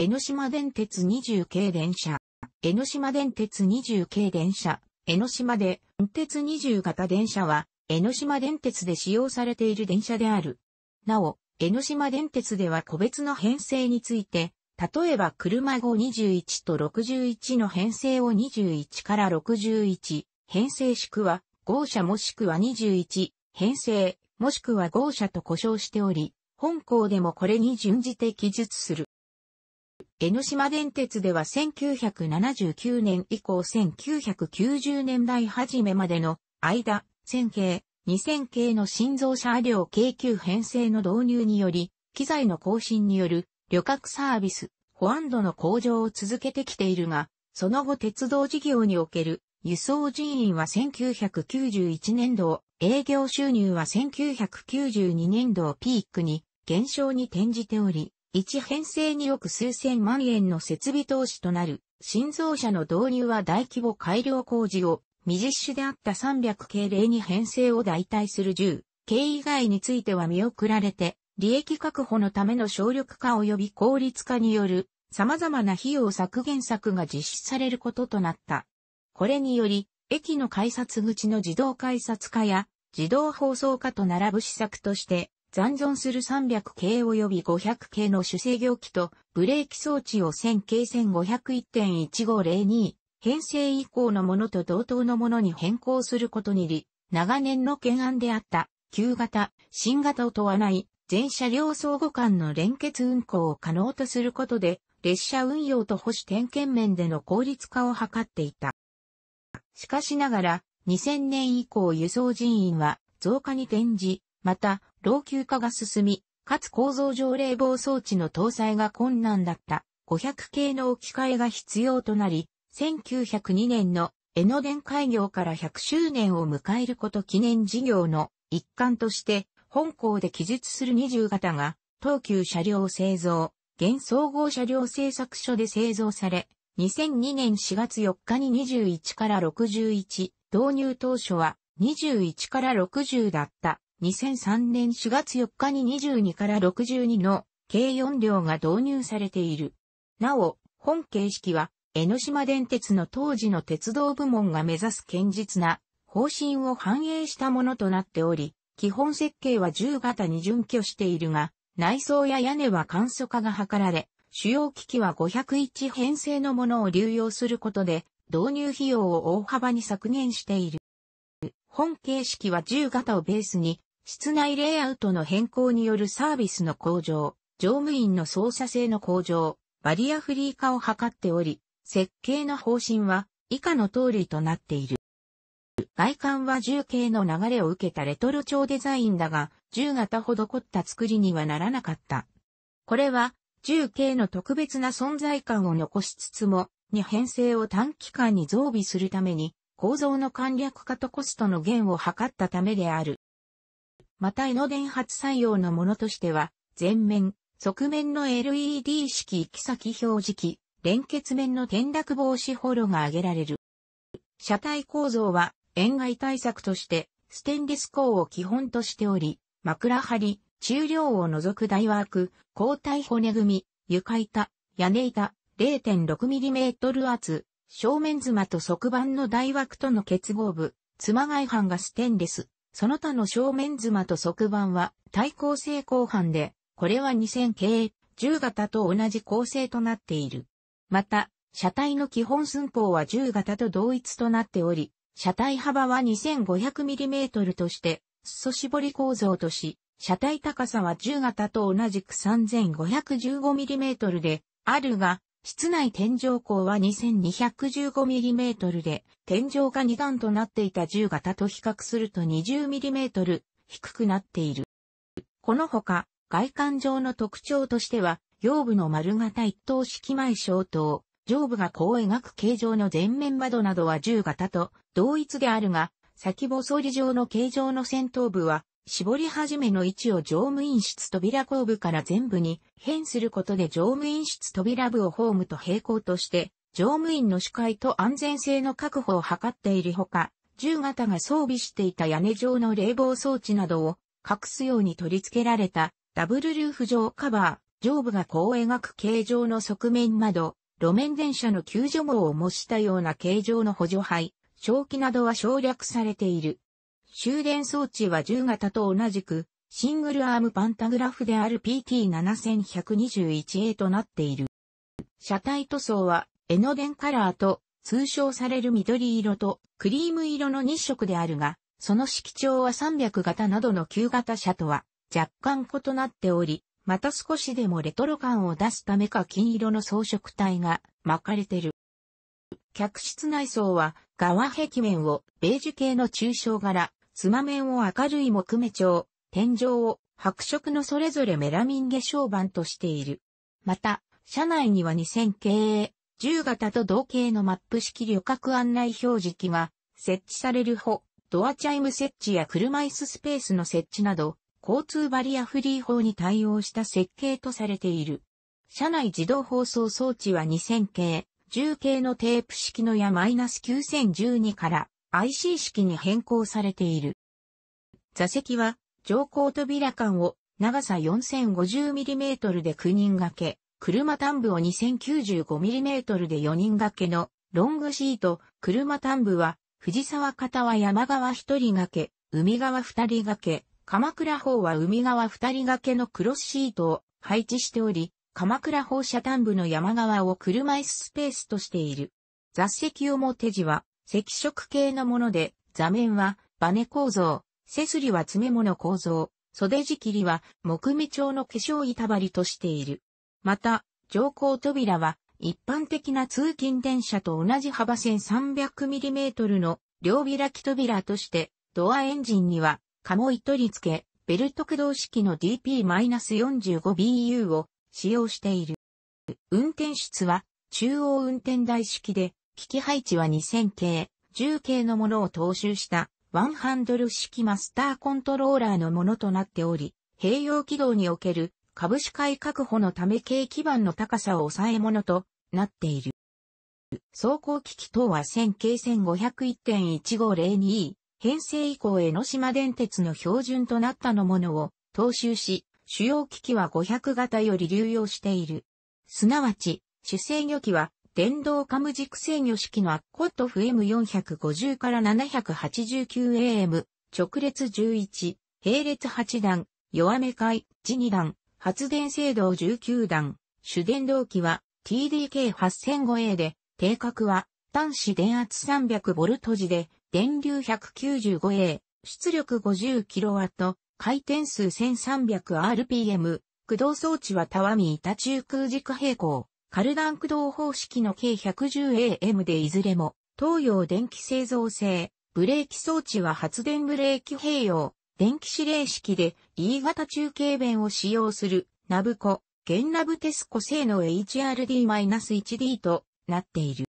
江ノ島電鉄20系電車。江ノ島電鉄20系電車。江ノ島で、運鉄20型電車は、江ノ島電鉄で使用されている電車である。なお、江ノ島電鉄では個別の編成について、例えば車号21と61の編成を21から61、編成宿は号車もしくは21、編成、もしくは号車と呼称しており、本校でもこれに準じて記述する。江ノ島電鉄では1979年以降1990年代初めまでの間、1000系、2000系の新造車両京急編成の導入により、機材の更新による旅客サービス、保安度の向上を続けてきているが、その後鉄道事業における輸送人員は1991年度、営業収入は1992年度をピークに減少に転じており、1編成2億数千万円の設備投資となる、新造車の導入は大規模改良工事を、未実施であった300系例に編成を代替する10、系以外については見送られて、利益確保のための省力化及び効率化による、様々な費用削減策が実施されることとなった。これにより、駅の改札口の自動改札化や、自動放送化と並ぶ施策として、残存する300系及び500系の主制御機とブレーキ装置を1000系1501.1502編成以降のものと同等のものに変更することにり、長年の懸案であった旧型、新型を問わない全車両相互間の連結運行を可能とすることで列車運用と保守点検面での効率化を図っていた。しかしながら2000年以降輸送人員は増加に転じ、また、老朽化が進み、かつ構造上冷房装置の搭載が困難だった500系の置き換えが必要となり、1902年の江ノ電開業から100周年を迎えること記念事業の一環として、本校で記述する20型が、東急車両製造、現総合車両製作所で製造され、2002年4月4日に21から61、導入当初は21から60だった2003年4月4日に22から62の計4両が導入されている。なお、本形式は、江ノ島電鉄の当時の鉄道部門が目指す堅実な方針を反映したものとなっており、基本設計は10型に準拠しているが、内装や屋根は簡素化が図られ、主要機器は501編成のものを流用することで、導入費用を大幅に削減している。本形式は10型をベースに、室内レイアウトの変更によるサービスの向上、乗務員の操作性の向上、バリアフリー化を図っており、設計の方針は以下の通りとなっている。外観は重系の流れを受けたレトロ調デザインだが、銃型ほど凝った作りにはならなかった。これは、重系の特別な存在感を残しつつも、に編成を短期間に増備するために、構造の簡略化とコストの減を図ったためである。また江ノ電発採用のものとしては、前面、側面の LED 式行き先表示器、連結面の転落防止ホロが挙げられる。車体構造は、塩害対策として、ステンレス鋼を基本としており、枕張り、中量を除く台枠、後ク、交代骨組み、床板、屋根板、0.6mm 厚、正面妻と側板の台枠との結合部、妻外板がステンレス、その他の正面妻と側板は対抗性後半で、これは2000系、10型と同じ構成となっている。また、車体の基本寸法は10型と同一となっており、車体幅は 2500mm として、裾絞り構造とし、車体高さは10型と同じく 3515mm で、あるが、室内天井高は 2215mm で、天井が2段となっていた銃型と比較すると 20mm 低くなっている。このほか、外観上の特徴としては、腰部の丸型一等式前小灯、上部がこう描く形状の前面窓などは銃型と同一であるが、先細り状の形状の先頭部は絞り始めの位置を乗務員室扉後部から全部に変することで乗務員室扉部をホームと並行として、乗務員の視界と安全性の確保を図っているほか、銃型が装備していた屋根上の冷房装置などを隠すように取り付けられたダブルルーフ上カバー、上部がこう描く形状の側面窓、路面電車の救助網を模したような形状の補助牌、正気などは省略されている。終電装置は10型と同じく、シングルアームパンタグラフである PT7121A となっている。車体塗装は、エノデンカラーと、通称される緑色とクリーム色の2色であるが、その色調は300型などの旧型車とは若干異なっており、また少しでもレトロ感を出すためか金色の装飾体が巻かれてる。客室内装は側壁面をベージュ系の抽象柄、妻面を明るい木目調、天井を白色のそれぞれメラミン化粧板としている。また、車内には2000系、10型と同型のマップ式旅客案内表示器が設置されるほ、ドアチャイム設置や車椅子スペースの設置など、交通バリアフリー法に対応した設計とされている。車内自動放送装置は2000系、10系のテープ式のやマイナス9012から IC 式に変更されている。座席は乗降扉間を長さ 4050mm で9人掛け、車端部を 2095mm で4人掛けのロングシート、車端部は藤沢方は山側1人掛け、海側2人掛け、鎌倉方は海側2人掛けのクロスシートを配置しており、鎌倉放射端部の山側を車椅子スペースとしている。座席表示は赤色系のもので、座面はバネ構造、背すりは詰物構造、袖地切りは木目調の化粧板張りとしている。また、乗降扉は一般的な通勤電車と同じ幅 1300mm の両開き扉として、ドアエンジンには、モイ取り付け、ベルト駆動式の DP-45BU を使用している。運転室は中央運転台式で、機器配置は2000系、10系のものを踏襲したワンハンドル式マスターコントローラーのものとなっており、併用軌道における株式会確保のため軽基盤の高さを抑えものとなっている。走行機器等は1000系 1501.1502E、編成以降江ノ島電鉄の標準となったのものを踏襲し、主要機器は500型より流用している。すなわち、主制御機は電動カム軸制御式のアッコットフ M450 から 789AM、直列11、並列8段、弱め回、地2段、発電制動19段、主電動機は TDK8005A で、定格は端子電圧 300V 時で、電流 195A、出力 50kW、回転数 1300rpm、駆動装置はタワミ板中空軸平行、カルダン駆動方式の計 110AM でいずれも、東洋電気製造製、ブレーキ装置は発電ブレーキ併用、電気指令式で E 型中継弁を使用する、ナブコ、ゲンナブテスコ製の HRD-1D となっている。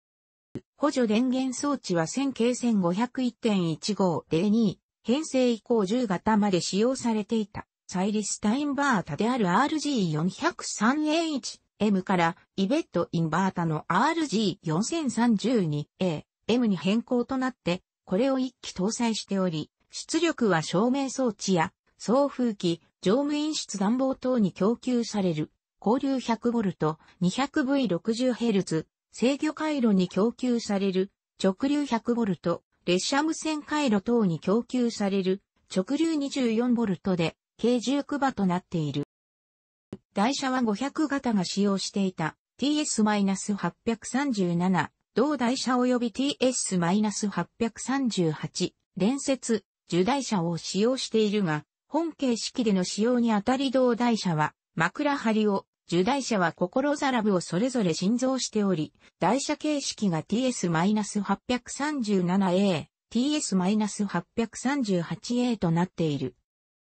補助電源装置は1000系1501.1502、編成以降10型まで使用されていた。サイリスタインバータである RG403A1 M からイベットインバータの RG4032A、M に変更となって、これを一機搭載しており、出力は照明装置や、送風機、乗務員室暖房等に供給される、交流 100V、200V60Hz、制御回路に供給される、直流 100V、列車無線回路等に供給される、直流 24V で、軽重9場となっている。台車は500型が使用していた TS-837、同台車及び TS-838、連接、受台車を使用しているが、本形式での使用にあたり同台車は、枕張りを、受台車は心ざらぶをそれぞれ心臓しており、台車形式が TS-837A、TS-838A となっている。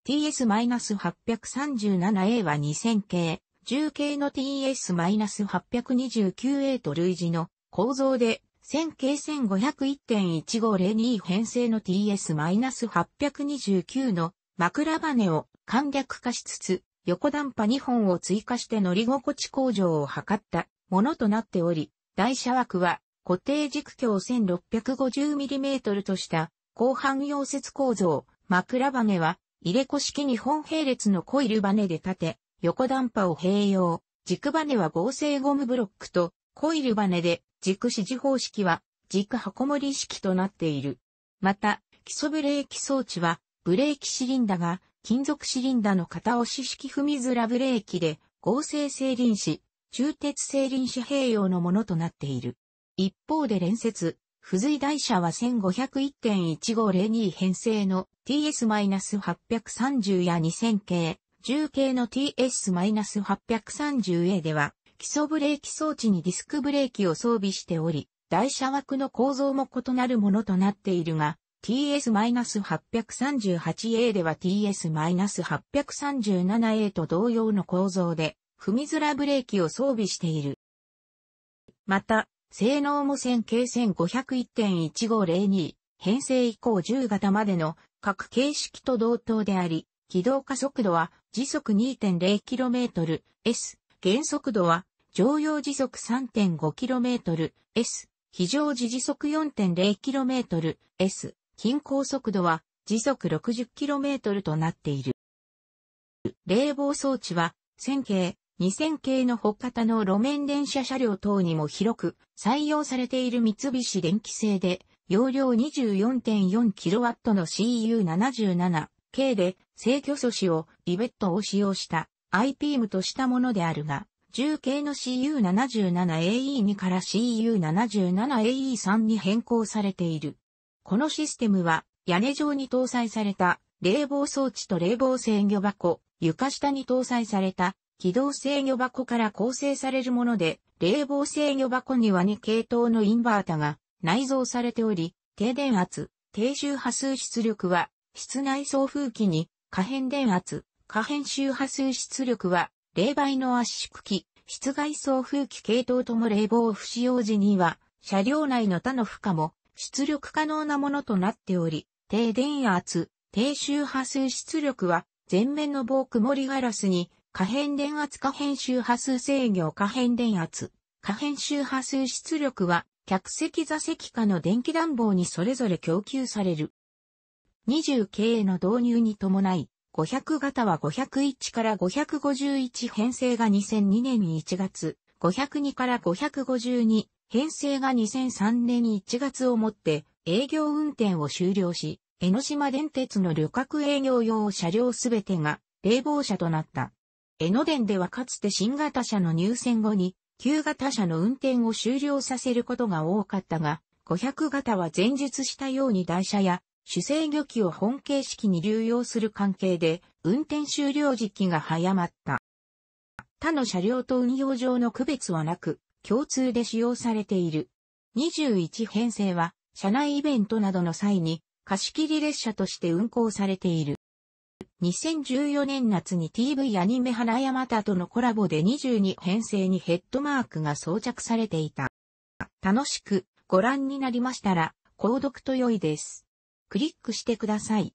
TS-837A は2000系、10系の TS-829A と類似の構造で、1000系1501.1502編成の TS-829 の枕羽を簡略化しつつ、横段波2本を追加して乗り心地向上を図ったものとなっており、台車枠は固定軸距 1650mm とした後半溶接構造、枕羽は入れ子式日本並列のコイルバネで立て、横断波を併用。軸バネは合成ゴムブロックと、コイルバネで軸指示方式は軸箱盛り式となっている。また、基礎ブレーキ装置は、ブレーキシリンダが金属シリンダの片押し式踏み面ブレーキで合成整輪子、中鉄整輪子併用のものとなっている。一方で連接、付随台車は1501.1502編成の TS-830 や2000系、10系の TS-830A では、基礎ブレーキ装置にディスクブレーキを装備しており、台車枠の構造も異なるものとなっているが、TS-838A では TS-837A と同様の構造で、踏みづらブレーキを装備している。また、性能も線形線501.1502、編成以降10型までの各形式と同等であり、起動加速度は時速 2.0km S、減速度は常用時速 3.5km S、非常時時速 4.0km S、均衡速度は時速 60km となっている。冷房装置は線形、2000系の北方の路面電車車両等にも広く採用されている三菱電機製で、容量 24.4kW の CU77 系で制御素子をリベットを使用した IPM としたものであるが、10系の CU77AE2 から CU77AE3 に変更されている。このシステムは屋根上に搭載された冷房装置と冷房制御箱、床下に搭載された機動制御箱から構成されるもので、冷房制御箱には2系統のインバータが内蔵されており、低電圧、低周波数出力は、室内送風機に、可変電圧、可変周波数出力は、冷媒の圧縮機、室外送風機系統とも冷房不使用時には、車両内の他の負荷も出力可能なものとなっており、低電圧、低周波数出力は、前面の防曇りガラスに可変電圧可変周波数制御可変電圧。可変周波数出力は、客席座席下の電気暖房にそれぞれ供給される。20系の導入に伴い、500型は501から551編成が2002年1月、502から552編成が2003年1月をもって営業運転を終了し、江ノ島電鉄の旅客営業用車両すべてが冷房車となった。江ノ電ではかつて新型車の入線後に、旧型車の運転を終了させることが多かったが、500型は前述したように台車や主制御機を本形式に流用する関係で、運転終了時期が早まった。他の車両と運用上の区別はなく、共通で使用されている。21編成は、車内イベントなどの際に、貸し切り列車として運行されている。2014年夏に TV アニメ花山田とのコラボで22編成にヘッドマークが装着されていた。楽しくご覧になりましたら、購読と良いです。クリックしてください。